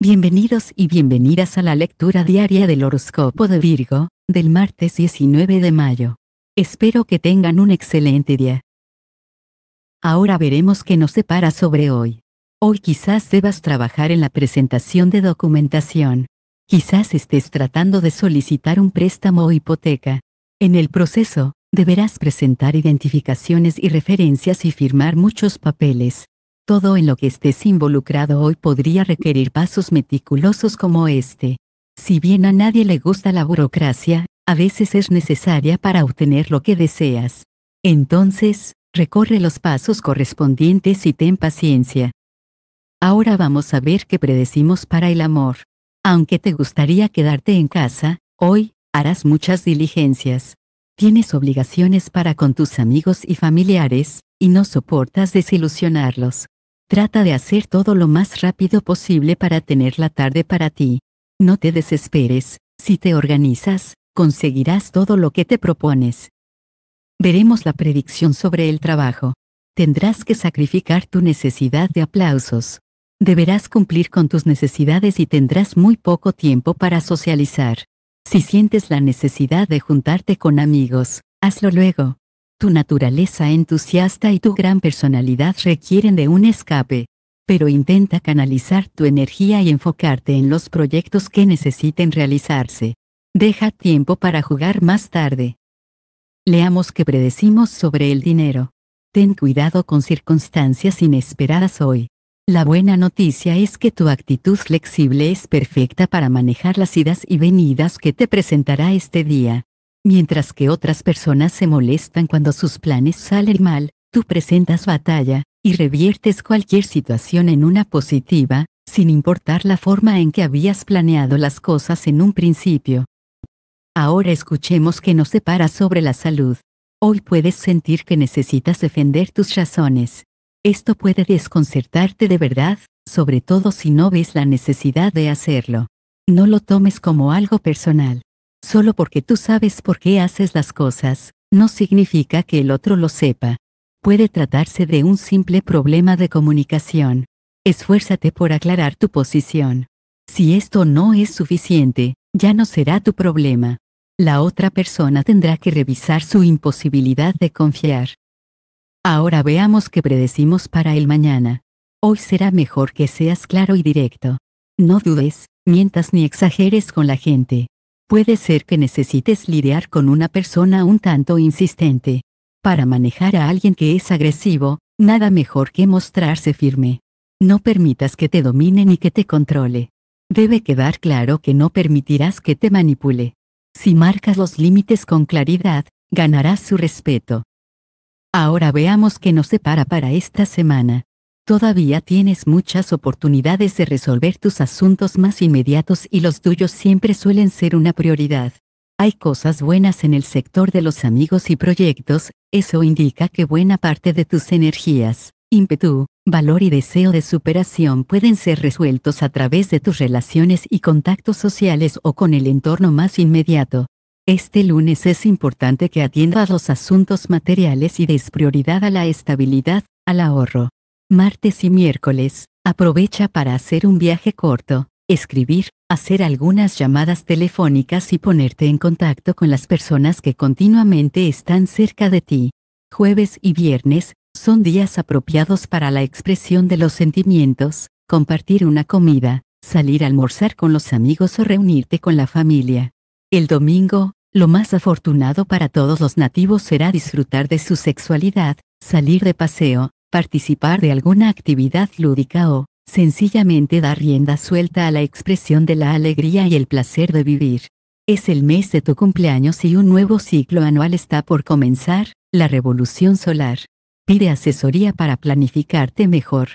Bienvenidos y bienvenidas a la lectura diaria del horóscopo de Virgo, del martes 19 de mayo. Espero que tengan un excelente día. Ahora veremos qué nos separa sobre hoy. Hoy quizás debas trabajar en la presentación de documentación. Quizás estés tratando de solicitar un préstamo o hipoteca. En el proceso, deberás presentar identificaciones y referencias y firmar muchos papeles todo en lo que estés involucrado hoy podría requerir pasos meticulosos como este. Si bien a nadie le gusta la burocracia, a veces es necesaria para obtener lo que deseas. Entonces, recorre los pasos correspondientes y ten paciencia. Ahora vamos a ver qué predecimos para el amor. Aunque te gustaría quedarte en casa, hoy, harás muchas diligencias. Tienes obligaciones para con tus amigos y familiares, y no soportas desilusionarlos. Trata de hacer todo lo más rápido posible para tener la tarde para ti. No te desesperes, si te organizas, conseguirás todo lo que te propones. Veremos la predicción sobre el trabajo. Tendrás que sacrificar tu necesidad de aplausos. Deberás cumplir con tus necesidades y tendrás muy poco tiempo para socializar. Si sientes la necesidad de juntarte con amigos, hazlo luego. Tu naturaleza entusiasta y tu gran personalidad requieren de un escape. Pero intenta canalizar tu energía y enfocarte en los proyectos que necesiten realizarse. Deja tiempo para jugar más tarde. Leamos que predecimos sobre el dinero. Ten cuidado con circunstancias inesperadas hoy. La buena noticia es que tu actitud flexible es perfecta para manejar las idas y venidas que te presentará este día. Mientras que otras personas se molestan cuando sus planes salen mal, tú presentas batalla, y reviertes cualquier situación en una positiva, sin importar la forma en que habías planeado las cosas en un principio. Ahora escuchemos que nos para sobre la salud. Hoy puedes sentir que necesitas defender tus razones. Esto puede desconcertarte de verdad, sobre todo si no ves la necesidad de hacerlo. No lo tomes como algo personal. Solo porque tú sabes por qué haces las cosas, no significa que el otro lo sepa. Puede tratarse de un simple problema de comunicación. Esfuérzate por aclarar tu posición. Si esto no es suficiente, ya no será tu problema. La otra persona tendrá que revisar su imposibilidad de confiar. Ahora veamos qué predecimos para el mañana. Hoy será mejor que seas claro y directo. No dudes, mientas ni exageres con la gente puede ser que necesites lidiar con una persona un tanto insistente. Para manejar a alguien que es agresivo, nada mejor que mostrarse firme. No permitas que te domine ni que te controle. Debe quedar claro que no permitirás que te manipule. Si marcas los límites con claridad, ganarás su respeto. Ahora veamos qué nos separa para esta semana. Todavía tienes muchas oportunidades de resolver tus asuntos más inmediatos y los tuyos siempre suelen ser una prioridad. Hay cosas buenas en el sector de los amigos y proyectos, eso indica que buena parte de tus energías, ímpetu, valor y deseo de superación pueden ser resueltos a través de tus relaciones y contactos sociales o con el entorno más inmediato. Este lunes es importante que atiendas los asuntos materiales y des prioridad a la estabilidad, al ahorro, martes y miércoles, aprovecha para hacer un viaje corto, escribir, hacer algunas llamadas telefónicas y ponerte en contacto con las personas que continuamente están cerca de ti. Jueves y viernes, son días apropiados para la expresión de los sentimientos, compartir una comida, salir a almorzar con los amigos o reunirte con la familia. El domingo, lo más afortunado para todos los nativos será disfrutar de su sexualidad, salir de paseo, participar de alguna actividad lúdica o, sencillamente dar rienda suelta a la expresión de la alegría y el placer de vivir. Es el mes de tu cumpleaños y un nuevo ciclo anual está por comenzar, la revolución solar. Pide asesoría para planificarte mejor.